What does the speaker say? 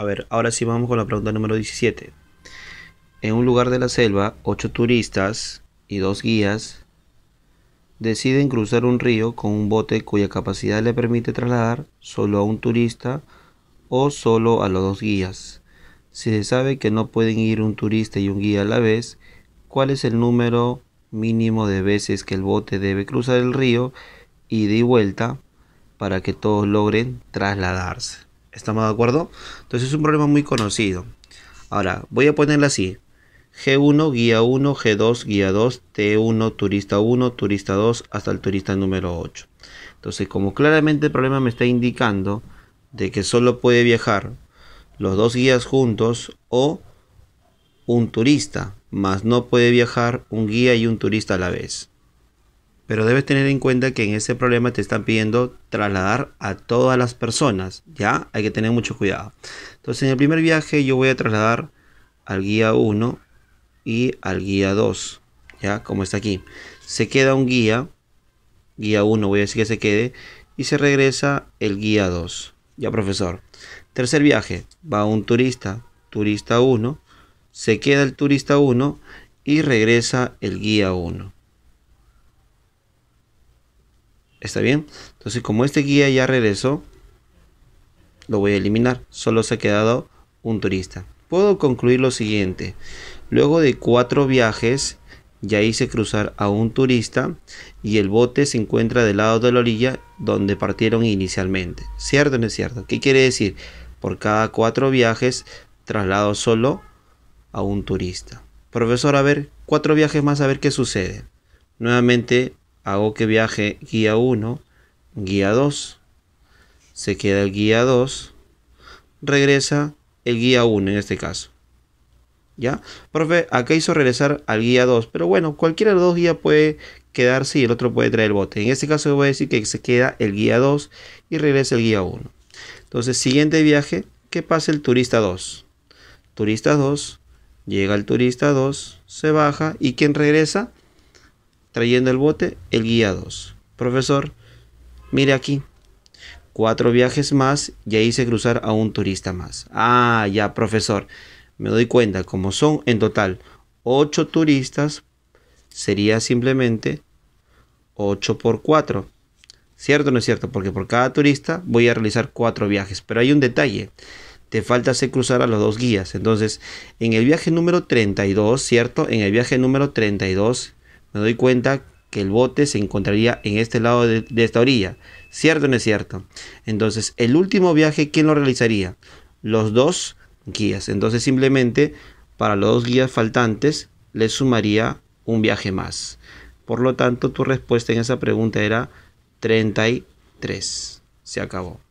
A ver, ahora sí vamos con la pregunta número 17. En un lugar de la selva, ocho turistas y dos guías deciden cruzar un río con un bote cuya capacidad le permite trasladar solo a un turista o solo a los dos guías. Si se sabe que no pueden ir un turista y un guía a la vez, ¿cuál es el número mínimo de veces que el bote debe cruzar el río y de vuelta para que todos logren trasladarse? ¿Estamos de acuerdo? Entonces es un problema muy conocido. Ahora, voy a ponerla así. G1, guía 1, G2, guía 2, T1, turista 1, turista 2, hasta el turista número 8. Entonces, como claramente el problema me está indicando de que solo puede viajar los dos guías juntos o un turista, más no puede viajar un guía y un turista a la vez pero debes tener en cuenta que en ese problema te están pidiendo trasladar a todas las personas, ¿ya? Hay que tener mucho cuidado. Entonces, en el primer viaje yo voy a trasladar al guía 1 y al guía 2, ¿ya? Como está aquí. Se queda un guía, guía 1 voy a decir que se quede, y se regresa el guía 2, ¿ya, profesor? Tercer viaje, va un turista, turista 1, se queda el turista 1 y regresa el guía 1. ¿Está bien? Entonces como este guía ya regresó, lo voy a eliminar. Solo se ha quedado un turista. Puedo concluir lo siguiente. Luego de cuatro viajes, ya hice cruzar a un turista y el bote se encuentra del lado de la orilla donde partieron inicialmente. ¿Cierto o no es cierto? ¿Qué quiere decir? Por cada cuatro viajes, traslado solo a un turista. Profesor, a ver, cuatro viajes más a ver qué sucede. Nuevamente hago que viaje guía 1, guía 2, se queda el guía 2, regresa el guía 1 en este caso. ¿Ya? Profe, acá hizo regresar al guía 2, pero bueno, cualquiera de los dos guías puede quedarse y el otro puede traer el bote. En este caso voy a decir que se queda el guía 2 y regresa el guía 1. Entonces, siguiente viaje, que pasa el turista 2. Turista 2, llega el turista 2, se baja y ¿quién regresa? trayendo el bote el guía 2. Profesor, mire aquí. Cuatro viajes más y ahí se cruzar a un turista más. Ah, ya, profesor. Me doy cuenta, como son en total 8 turistas, sería simplemente 8 por 4. ¿Cierto o no es cierto? Porque por cada turista voy a realizar cuatro viajes. Pero hay un detalle. Te falta hacer cruzar a los dos guías. Entonces, en el viaje número 32, ¿cierto? En el viaje número 32 me doy cuenta que el bote se encontraría en este lado de, esta orilla. ¿Cierto o no es cierto? Entonces, el último viaje, ¿quién lo realizaría? Los dos guías. Entonces, simplemente para los dos guías faltantes, le sumaría un viaje más. Por lo tanto, tu respuesta en esa pregunta era 33. Se acabó.